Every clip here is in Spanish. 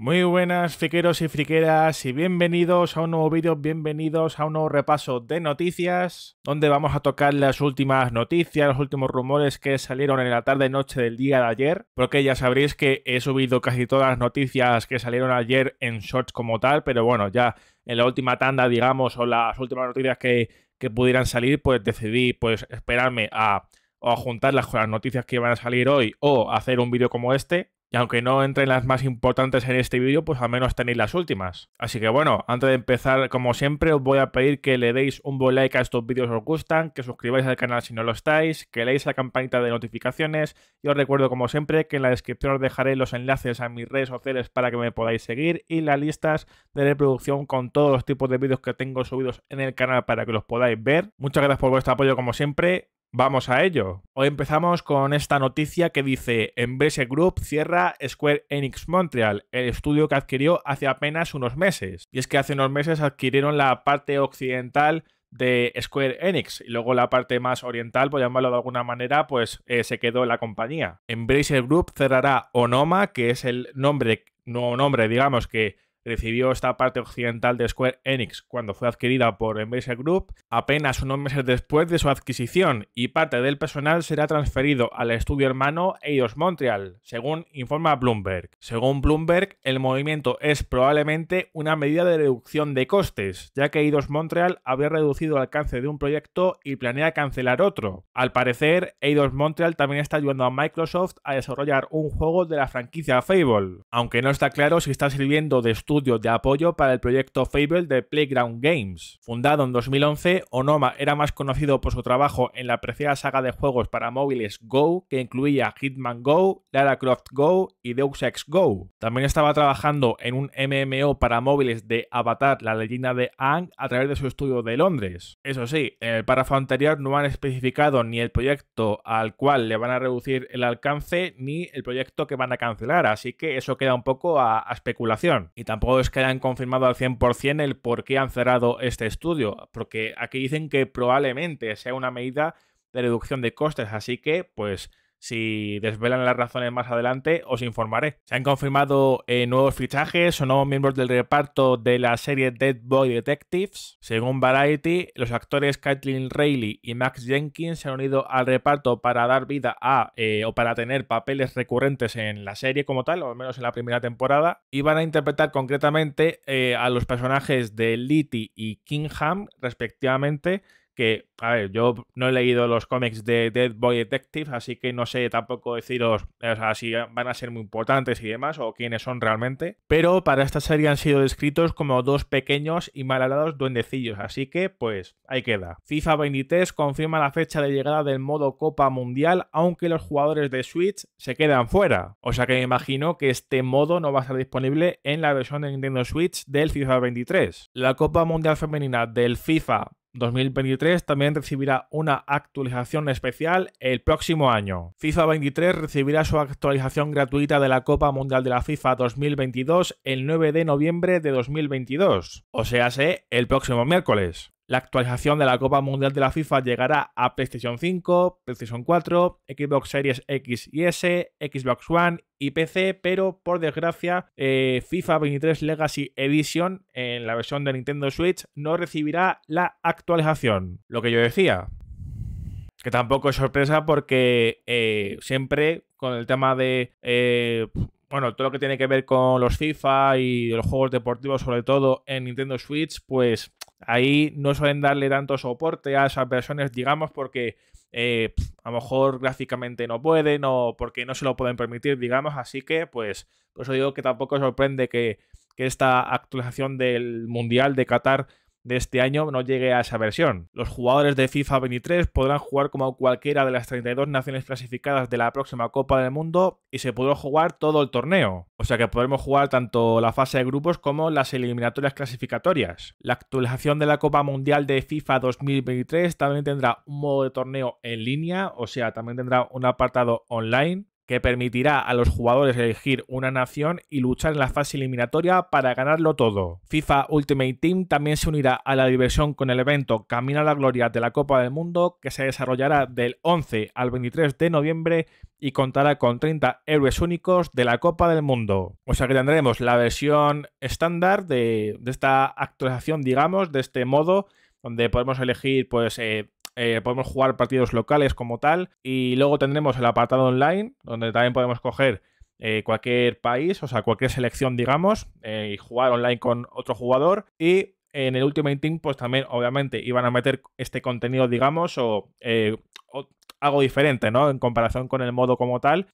Muy buenas friqueros y friqueras y bienvenidos a un nuevo vídeo, bienvenidos a un nuevo repaso de noticias donde vamos a tocar las últimas noticias, los últimos rumores que salieron en la tarde noche del día de ayer porque ya sabréis que he subido casi todas las noticias que salieron ayer en shorts como tal, pero bueno, ya en la última tanda digamos o las últimas noticias que, pudieran salir pues decidí pues esperarme a o a juntarlas con las noticias que iban a salir hoy o hacer un vídeo como este y aunque no entren las más importantes en este vídeo, pues al menos tenéis las últimas. Así que bueno, antes de empezar, como siempre, os voy a pedir que le deis un buen like a estos vídeos si os gustan, que suscribáis al canal si no lo estáis, que leáis la campanita de notificaciones y os recuerdo como siempre que en la descripción os dejaré los enlaces a mis redes sociales para que me podáis seguir y las listas de reproducción con todos los tipos de vídeos que tengo subidos en el canal para que los podáis ver. Muchas gracias por vuestro apoyo como siempre Vamos a ello. Hoy empezamos con esta noticia que dice, Embrace Group cierra Square Enix Montreal, el estudio que adquirió hace apenas unos meses. Y es que hace unos meses adquirieron la parte occidental de Square Enix y luego la parte más oriental, por llamarlo de alguna manera, pues eh, se quedó la compañía. Embrace Group cerrará Onoma, que es el nombre, nuevo nombre, digamos, que recibió esta parte occidental de Square Enix cuando fue adquirida por Embracer Group apenas unos meses después de su adquisición y parte del personal será transferido al estudio hermano Eidos Montreal, según informa Bloomberg. Según Bloomberg, el movimiento es probablemente una medida de reducción de costes, ya que Eidos Montreal había reducido el alcance de un proyecto y planea cancelar otro. Al parecer, Eidos Montreal también está ayudando a Microsoft a desarrollar un juego de la franquicia Fable, aunque no está claro si está sirviendo de estudio de apoyo para el proyecto Fable de Playground Games. Fundado en 2011, Onoma era más conocido por su trabajo en la apreciada saga de juegos para móviles Go, que incluía Hitman Go, Lara Croft Go y Deus Ex Go. También estaba trabajando en un MMO para móviles de Avatar, la leyenda de Aang, a través de su estudio de Londres. Eso sí, en el párrafo anterior no han especificado ni el proyecto al cual le van a reducir el alcance ni el proyecto que van a cancelar, así que eso queda un poco a especulación. Y tampoco ¿O es que hayan confirmado al 100% el por qué han cerrado este estudio, porque aquí dicen que probablemente sea una medida de reducción de costes, así que pues si desvelan las razones más adelante, os informaré. Se han confirmado eh, nuevos fichajes o nuevos miembros del reparto de la serie Dead Boy Detectives. Según Variety, los actores Kathleen Reilly y Max Jenkins se han unido al reparto para dar vida a eh, o para tener papeles recurrentes en la serie como tal, o al menos en la primera temporada. Y van a interpretar concretamente eh, a los personajes de Litty y Kingham, respectivamente que, a ver, yo no he leído los cómics de Dead Boy Detective, así que no sé tampoco deciros o si van a ser muy importantes y demás, o quiénes son realmente, pero para esta serie han sido descritos como dos pequeños y mal duendecillos, así que, pues, ahí queda. FIFA 23 confirma la fecha de llegada del modo Copa Mundial, aunque los jugadores de Switch se quedan fuera, o sea que me imagino que este modo no va a estar disponible en la versión de Nintendo Switch del FIFA 23. La Copa Mundial Femenina del FIFA 2023 también recibirá una actualización especial el próximo año. FIFA 23 recibirá su actualización gratuita de la Copa Mundial de la FIFA 2022 el 9 de noviembre de 2022, o sea, el próximo miércoles. La actualización de la Copa Mundial de la FIFA llegará a PlayStation 5, PlayStation 4, Xbox Series X y S, Xbox One y PC, pero por desgracia eh, FIFA 23 Legacy Edition en la versión de Nintendo Switch no recibirá la actualización. Lo que yo decía, que tampoco es sorpresa porque eh, siempre con el tema de... Eh, bueno, todo lo que tiene que ver con los FIFA y los juegos deportivos, sobre todo en Nintendo Switch, pues ahí no suelen darle tanto soporte a esas versiones, digamos, porque eh, a lo mejor gráficamente no pueden o porque no se lo pueden permitir, digamos, así que pues por eso digo que tampoco sorprende que, que esta actualización del Mundial de Qatar de este año no llegue a esa versión. Los jugadores de FIFA 23 podrán jugar como cualquiera de las 32 naciones clasificadas de la próxima Copa del Mundo y se podrá jugar todo el torneo. O sea que podremos jugar tanto la fase de grupos como las eliminatorias clasificatorias. La actualización de la Copa Mundial de FIFA 2023 también tendrá un modo de torneo en línea, o sea, también tendrá un apartado online que permitirá a los jugadores elegir una nación y luchar en la fase eliminatoria para ganarlo todo. FIFA Ultimate Team también se unirá a la diversión con el evento Camino a la Gloria de la Copa del Mundo que se desarrollará del 11 al 23 de noviembre y contará con 30 héroes únicos de la Copa del Mundo. O sea que tendremos la versión estándar de, esta actualización, digamos, de este modo, donde podemos elegir pues eh, eh, podemos jugar partidos locales como tal y luego tendremos el apartado online donde también podemos coger eh, cualquier país, o sea, cualquier selección, digamos, eh, y jugar online con otro jugador y en el Ultimate Team pues también obviamente iban a meter este contenido, digamos, o, algo diferente, ¿no? En comparación con el modo como tal,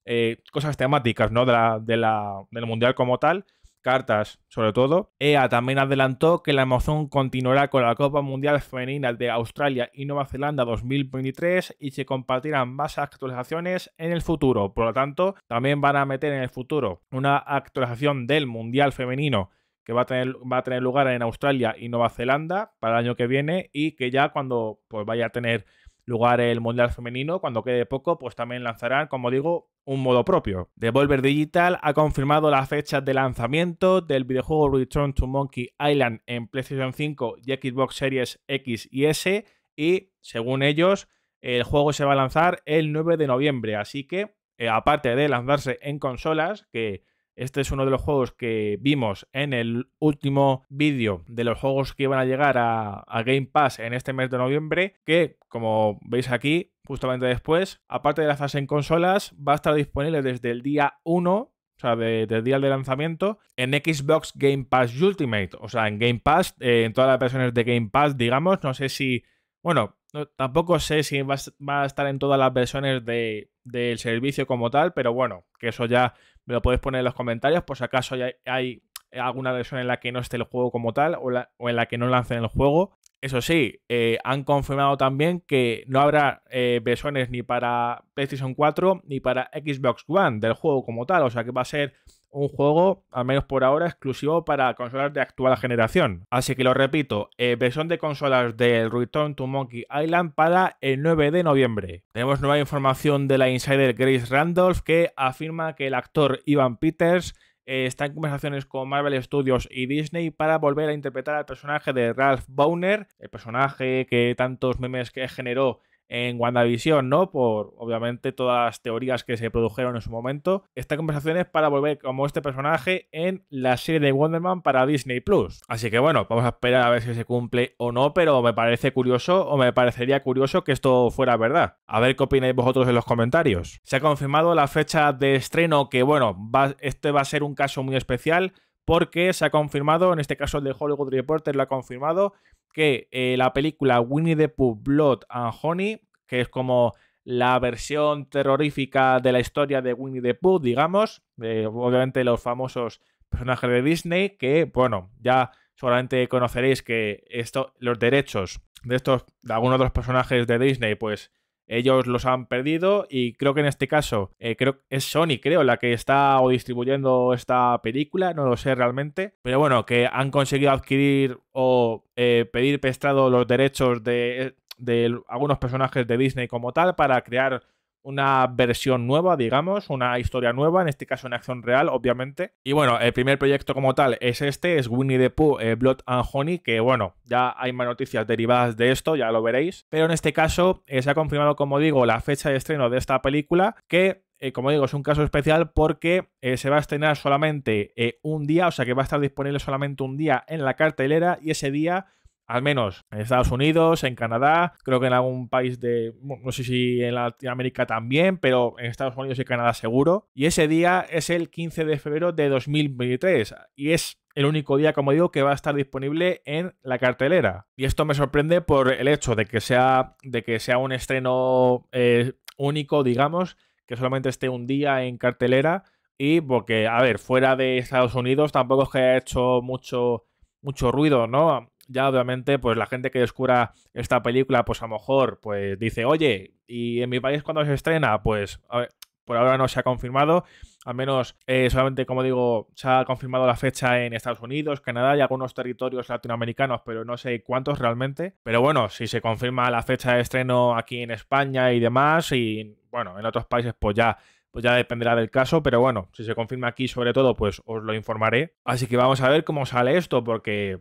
cosas temáticas, ¿no? del mundial como tal cartas, sobre todo. EA también adelantó que la emoción continuará con la Copa Mundial Femenina de Australia y Nueva Zelanda 2023 y se compartirán más actualizaciones en el futuro. Por lo tanto, también van a meter en el futuro una actualización del Mundial Femenino que va a, tener, va a tener lugar en Australia y Nueva Zelanda para el año que viene y que ya cuando pues, vaya a tener lugar el Mundial Femenino. Cuando quede poco, pues también lanzarán, como digo, un modo propio. Devolver Digital ha confirmado la fecha de lanzamiento del videojuego Return to Monkey Island en PlayStation 5 y Xbox Series X y S y, según ellos, el juego se va a lanzar el 9 de noviembre. Así que, eh, aparte de lanzarse en consolas, que este es uno de los juegos que vimos en el último vídeo de los juegos que iban a llegar a, Game Pass en este mes de noviembre, que como veis aquí, justamente después, aparte de la fase en consolas, va a estar disponible desde el día 1 o sea, desde del día de lanzamiento, en Xbox Game Pass Ultimate, o sea, en Game Pass, eh, en todas las versiones de Game Pass, digamos, no sé si, bueno, tampoco sé si va, a estar en todas las versiones de del servicio como tal, pero bueno, que eso ya me lo podéis poner en los comentarios por si acaso hay, alguna versión en la que no esté el juego como tal o, en la que no lancen el juego. Eso sí, eh, han confirmado también que no habrá eh, versiones ni para PlayStation 4 ni para Xbox One del juego como tal, o sea que va a ser un juego, al menos por ahora, exclusivo para consolas de actual generación. Así que lo repito, eh, versión de consolas del Return to Monkey Island para el 9 de noviembre. Tenemos nueva información de la insider Grace Randolph que afirma que el actor Ivan Peters eh, está en conversaciones con Marvel Studios y Disney para volver a interpretar al personaje de Ralph Bowner, el personaje que tantos memes que generó en WandaVision, ¿no? Por obviamente todas las teorías que se produjeron en su momento. Esta conversación es para volver como este personaje en la serie de Wonder Man para Disney Plus. Así que bueno, vamos a esperar a ver si se cumple o no, pero me parece curioso o me parecería curioso que esto fuera verdad. A ver qué opináis vosotros en los comentarios. Se ha confirmado la fecha de estreno que, bueno, este va a ser un caso muy especial porque se ha confirmado, en este caso el de Hollywood Reporter lo ha confirmado, que eh, la película Winnie the Pooh, Blood and Honey, que es como la versión terrorífica de la historia de Winnie the Pooh, digamos, obviamente los famosos personajes de Disney, que bueno, ya seguramente conoceréis que esto, los derechos de estos, de algunos de los personajes de Disney, pues ellos los han perdido y creo que en este caso, creo eh, creo es Sony, creo, la que está o distribuyendo esta película, no lo sé realmente, pero bueno, que han conseguido adquirir o eh, pedir prestado los derechos de, eh, de algunos personajes de Disney como tal para crear una versión nueva, digamos, una historia nueva, en este caso en acción real, obviamente. Y bueno, el primer proyecto como tal es este, es Winnie the Pooh, eh, Blood and Honey, que bueno, ya hay más noticias derivadas de esto, ya lo veréis. Pero en este caso eh, se ha confirmado, como digo, la fecha de estreno de esta película, que eh, como digo, es un caso especial porque se va a estrenar solamente un día, o sea que va a estar disponible solamente un día en la cartelera y ese día al menos en Estados Unidos, en Canadá, creo que en algún país de, no sé si en Latinoamérica también, pero en Estados Unidos y Canadá seguro. Y ese día es el 15 de febrero de 2023 y es el único día, como digo, que va a estar disponible en la cartelera. Y esto me sorprende por el hecho de que sea, de que sea un estreno eh, único, digamos, que solamente esté un día en cartelera. Y porque, a ver, fuera de Estados Unidos tampoco es que haya hecho mucho, mucho ruido, ¿no? ya obviamente, pues la gente que descubra esta película, pues a lo mejor, pues dice, oye, ¿y en mi país cuándo se estrena? Pues a ver, por ahora no se ha confirmado, al menos eh, solamente, como digo, se ha confirmado la fecha en Estados Unidos, Canadá y algunos territorios latinoamericanos, pero no sé cuántos realmente. Pero bueno, si se confirma la fecha de estreno aquí en España y demás, y bueno, en otros países pues ya pues ya dependerá del caso, pero bueno, si se confirma aquí sobre todo, pues os lo informaré. Así que vamos a ver cómo sale esto, porque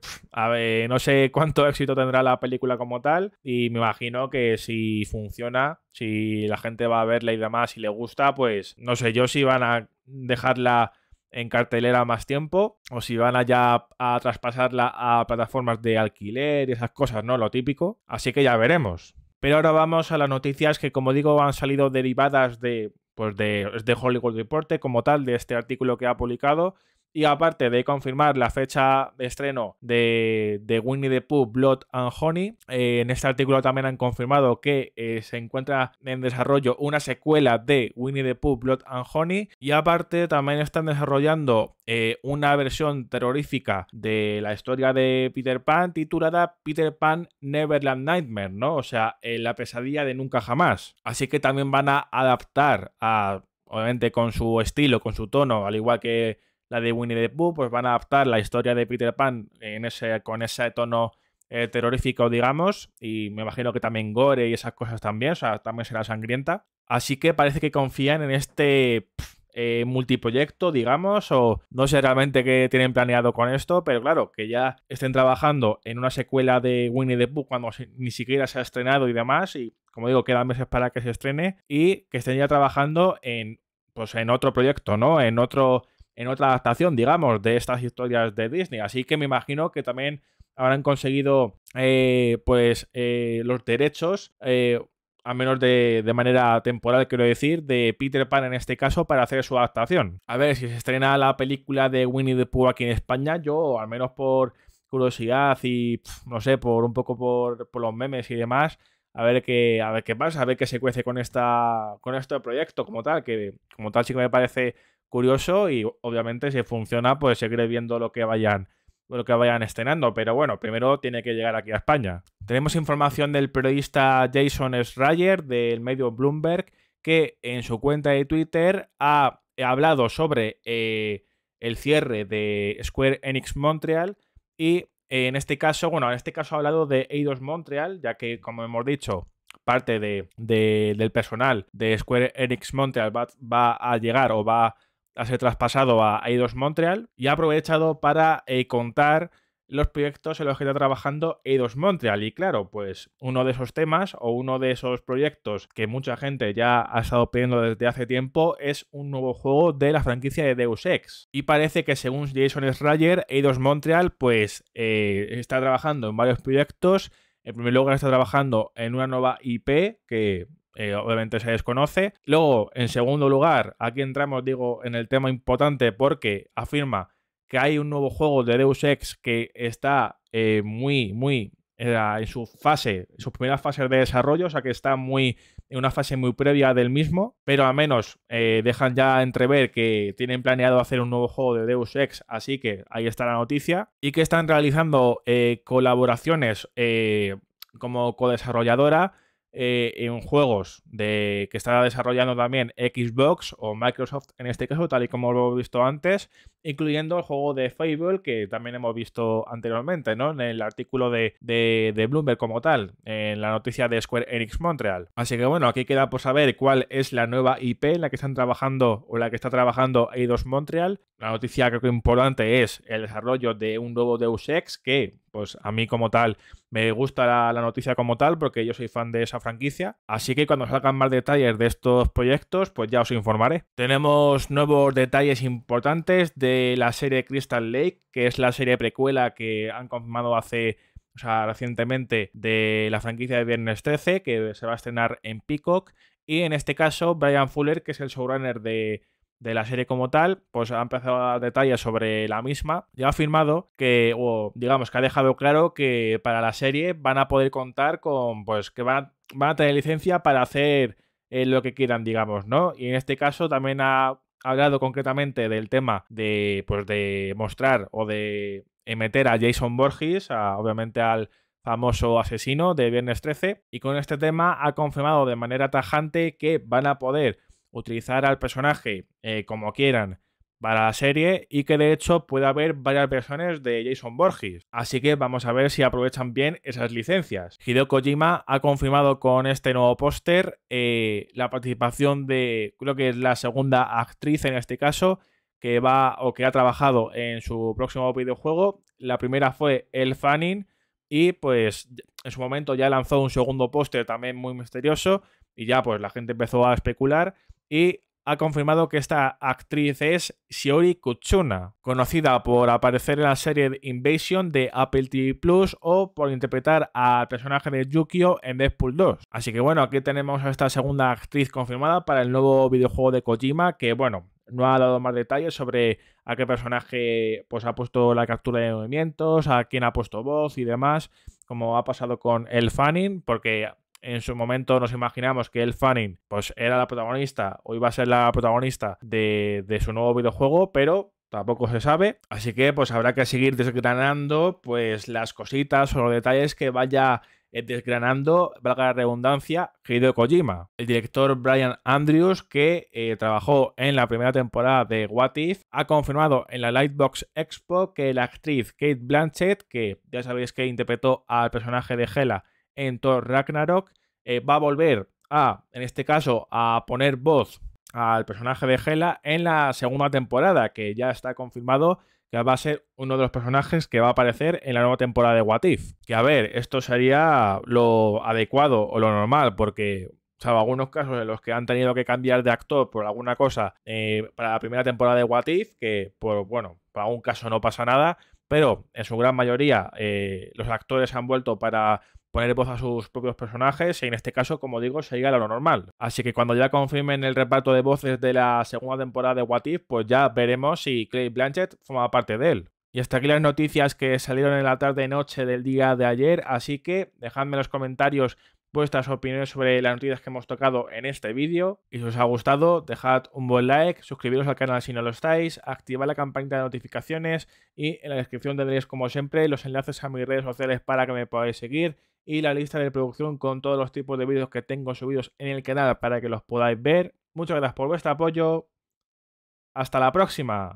no sé cuánto éxito tendrá la película como tal, y me imagino que si funciona, si la gente va a verla y demás, y le gusta, pues no sé yo si van a dejarla en cartelera más tiempo o si van ya a traspasarla a plataformas de alquiler y esas cosas, ¿no? Lo típico. Así que ya veremos. Pero ahora vamos a las noticias que, como digo, han salido derivadas de pues de, de Hollywood Report como tal, de este artículo que ha publicado, y aparte de confirmar la fecha de estreno de, Winnie the Pooh, Blood and Honey, eh, en este artículo también han confirmado que eh, se encuentra en desarrollo una secuela de Winnie the Pooh, Blood and Honey. Y aparte también están desarrollando eh, una versión terrorífica de la historia de Peter Pan titulada Peter Pan Neverland Nightmare, ¿no? O sea, la pesadilla de nunca jamás. Así que también van a adaptar a, obviamente con su estilo, con su tono, al igual que la de Winnie the Pooh, pues van a adaptar la historia de Peter Pan en ese, con ese tono eh, terrorífico, digamos, y me imagino que también gore y esas cosas también, o sea, también será sangrienta. Así que parece que confían en este eh, multiproyecto, digamos, o no sé realmente qué tienen planeado con esto, pero claro, que ya estén trabajando en una secuela de Winnie the Pooh cuando ni siquiera se ha estrenado y demás, y como digo, quedan meses para que se estrene, y que estén ya trabajando en, pues, en otro proyecto, ¿no? En otro en otra adaptación, digamos, de estas historias de Disney. Así que me imagino que también habrán conseguido eh, pues eh, los derechos, eh, a menos de, manera temporal, quiero decir, de Peter Pan en este caso para hacer su adaptación. A ver, si se estrena la película de Winnie the Pooh aquí en España, yo, al menos por curiosidad y, no sé, por un poco por, los memes y demás, a ver qué, a ver qué pasa, a ver qué se cuece con esta con este proyecto como tal, que como tal sí que me parece curioso y obviamente si funciona pues seguiré viendo lo que vayan lo que vayan estrenando, pero bueno, primero tiene que llegar aquí a España. Tenemos información del periodista Jason Schreier del medio Bloomberg que en su cuenta de Twitter ha hablado sobre eh, el cierre de Square Enix Montreal y en este caso, bueno, en este caso ha hablado de Eidos Montreal, ya que como hemos dicho, parte del personal de Square Enix Montreal va, va a llegar o va a a ser traspasado a Eidos Montreal y ha aprovechado para eh, contar los proyectos en los que está trabajando Eidos Montreal. Y claro, pues uno de esos temas o uno de esos proyectos que mucha gente ya ha estado pidiendo desde hace tiempo es un nuevo juego de la franquicia de Deus Ex. Y parece que según Jason Schreier, Eidos Montreal pues eh, está trabajando en varios proyectos. En primer lugar está trabajando en una nueva IP que eh, obviamente se desconoce. Luego, en segundo lugar, aquí entramos, digo, en el tema importante porque afirma que hay un nuevo juego de Deus Ex que está eh, muy, muy en su fase, en sus primeras fases de desarrollo, o sea que está muy en una fase muy previa del mismo, pero al menos eh, dejan ya entrever que tienen planeado hacer un nuevo juego de Deus Ex, así que ahí está la noticia, y que están realizando colaboraciones como desarrolladora eh, en juegos de, que está desarrollando también Xbox o Microsoft en este caso, tal y como lo hemos visto antes, incluyendo el juego de Fable que también hemos visto anteriormente, ¿no? En el artículo de, de Bloomberg como tal, en la noticia de Square Enix Montreal. Así que bueno, aquí queda por saber cuál es la nueva IP en la que están trabajando o la que está trabajando Eidos Montreal. La noticia creo que importante es el desarrollo de un nuevo Deus Ex que pues a mí como tal me gusta la, noticia como tal porque yo soy fan de esa franquicia. Así que cuando salgan más detalles de estos proyectos, pues ya os informaré. Tenemos nuevos detalles importantes de la serie Crystal Lake, que es la serie precuela que han confirmado hace... sea, recientemente de la franquicia de Viernes 13, que se va a estrenar en Peacock. Y en este caso, Brian Fuller, que es el showrunner de, de la serie como tal, pues ha empezado a dar detalles sobre la misma Ya ha afirmado que, o digamos que ha dejado claro que para la serie van a poder contar con, pues que van a, a tener licencia para hacer eh, lo que quieran, digamos, ¿no? Y en este caso también ha hablado concretamente del tema de, pues de mostrar o de meter a Jason Borges, obviamente al famoso asesino de Viernes 13, y con este tema ha confirmado de manera tajante que van a poder utilizar al personaje eh, como quieran para la serie y que de hecho puede haber varias versiones de Jason Borges. Así que vamos a ver si aprovechan bien esas licencias. Hideo Kojima ha confirmado con este nuevo póster eh, la participación de, creo que es la segunda actriz en este caso, que va o que ha trabajado en su próximo videojuego. La primera fue El Fanning y pues en su momento ya lanzó un segundo póster también muy misterioso y ya pues la gente empezó a especular y ha confirmado que esta actriz es Shiori Kuchuna, conocida por aparecer en la serie Invasion de Apple TV Plus o por interpretar al personaje de Yukio en Deadpool 2. Así que bueno, aquí tenemos a esta segunda actriz confirmada para el nuevo videojuego de Kojima, que bueno, no ha dado más detalles sobre a qué personaje pues, ha puesto la captura de movimientos, a quién ha puesto voz y demás, como ha pasado con el Fanning, porque en su momento nos imaginamos que el Fanning pues era la protagonista o iba a ser la protagonista de, su nuevo videojuego, pero tampoco se sabe, así que pues habrá que seguir desgranando pues las cositas o los detalles que vaya eh, desgranando, valga la redundancia, Hideo Kojima. El director Brian Andrews, que eh, trabajó en la primera temporada de What If, ha confirmado en la Lightbox Expo que la actriz Kate Blanchett, que ya sabéis que interpretó al personaje de Hela en Thor Ragnarok. Eh, va a volver a, en este caso, a poner voz al personaje de Hela en la segunda temporada, que ya está confirmado que va a ser uno de los personajes que va a aparecer en la nueva temporada de What Que a ver, esto sería lo adecuado o lo normal, porque o sea, algunos casos en los que han tenido que cambiar de actor por alguna cosa eh, para la primera temporada de What que por, pues, bueno, para un caso no pasa nada, pero en su gran mayoría eh, los actores han vuelto para poner voz a sus propios personajes y en este caso, como digo, se a lo normal. Así que cuando ya confirmen el reparto de voces de la segunda temporada de What If, pues ya veremos si Clay Blanchett formaba parte de él. Y hasta aquí las noticias que salieron en la tarde-noche del día de ayer, así que dejadme en los comentarios vuestras opiniones sobre las noticias que hemos tocado en este vídeo. Y si os ha gustado, dejad un buen like, suscribiros al canal si no lo estáis, activad la campanita de notificaciones y en la descripción tendréis como siempre los enlaces a mis redes sociales para que me podáis seguir y la lista de producción con todos los tipos de vídeos que tengo subidos en el canal para que los podáis ver. Muchas gracias por vuestro apoyo. Hasta la próxima.